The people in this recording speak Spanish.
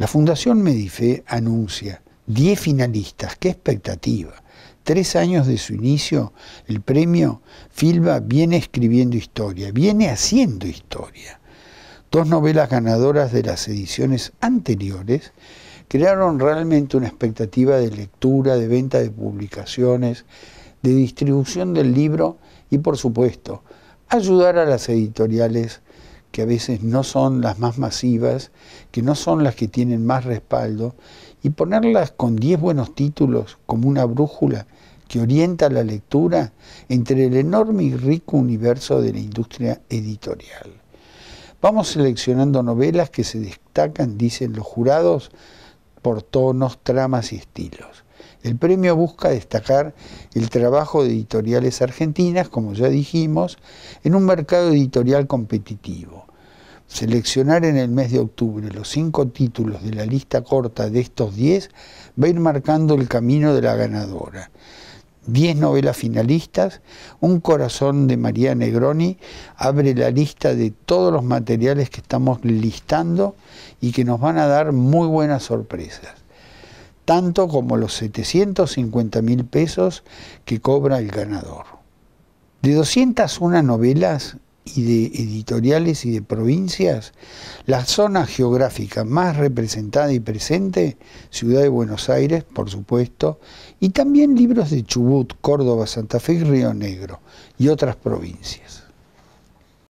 La Fundación Medife anuncia 10 finalistas. ¡Qué expectativa! Tres años de su inicio, el premio Filba viene escribiendo historia, viene haciendo historia. Dos novelas ganadoras de las ediciones anteriores crearon realmente una expectativa de lectura, de venta de publicaciones, de distribución del libro y, por supuesto, ayudar a las editoriales que a veces no son las más masivas, que no son las que tienen más respaldo, y ponerlas con 10 buenos títulos como una brújula que orienta la lectura entre el enorme y rico universo de la industria editorial. Vamos seleccionando novelas que se destacan, dicen los jurados, por tonos, tramas y estilos. El premio busca destacar el trabajo de editoriales argentinas, como ya dijimos, en un mercado editorial competitivo. Seleccionar en el mes de octubre los cinco títulos de la lista corta de estos diez va a ir marcando el camino de la ganadora. Diez novelas finalistas, Un corazón de María Negroni abre la lista de todos los materiales que estamos listando y que nos van a dar muy buenas sorpresas tanto como los 750 mil pesos que cobra el ganador. De 201 novelas y de editoriales y de provincias, la zona geográfica más representada y presente, Ciudad de Buenos Aires, por supuesto, y también libros de Chubut, Córdoba, Santa Fe Río Negro, y otras provincias.